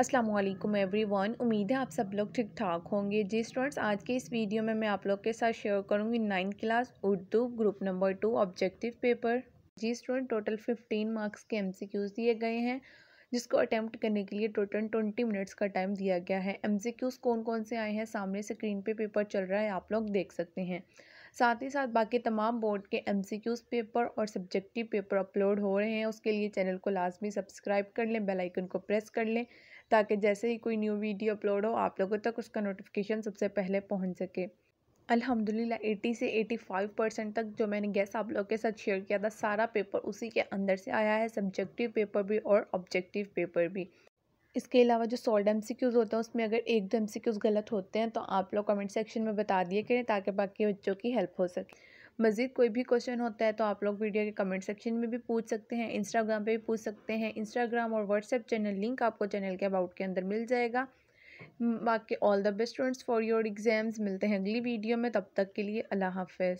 Aslam every one उम्मीद है आप सब लोग ठीक ठाक होंगे जी स्टूडेंट्स आज के इस वीडियो में मैं आप लोग के साथ शेयर करूंगी nine class Urdu group number two objective paper जी स्टूडेंट टोटल फिफ्टीन मार्क्स के एम दिए गए हैं जिसको अटैम्प्ट करने के लिए टोटल ट्वेंटी मिनट्स का टाइम दिया गया है एम कौन कौन से आए हैं सामने स्क्रीन पे पेपर चल रहा है आप लोग देख सकते हैं साथ ही साथ बाकी तमाम बोर्ड के एम पेपर और सब्जेक्टिव पेपर अपलोड हो रहे हैं उसके लिए चैनल को लाजमी सब्सक्राइब कर लें बेलाइकन को प्रेस कर लें ताकि जैसे ही कोई न्यू वीडियो अपलोड हो आप लोगों तक उसका नोटिफिकेशन सबसे पहले पहुँच सके अल्हम्दुलिल्लाह 80 से 85 परसेंट तक जो मैंने गैस आप लोग के साथ शेयर किया था सारा पेपर उसी के अंदर से आया है सब्जेक्टिव पेपर भी और ऑब्जेक्टिव पेपर भी इसके अलावा जो सोल्ड एम सी क्यूज़ होते हैं उसमें अगर एक दो एम सी क्यूज़ गलत होते हैं तो आप लोग कमेंट सेक्शन में बता दिए करें ताकि बाकी बच्चों की हेल्प हो सके मज़ीद कोई भी क्वेश्चन होता है तो आप लोग वीडियो के कमेंट सेक्शन में भी पूछ सकते हैं इंस्टाग्राम पे भी पूछ सकते हैं इंस्टाग्राम और व्हाट्सएप चैनल लिंक आपको चैनल के अबाउट के अंदर मिल जाएगा बाकी all the best students for your exams मिलते हैं अगली वीडियो में तब तक के लिए अल्लाह हाफ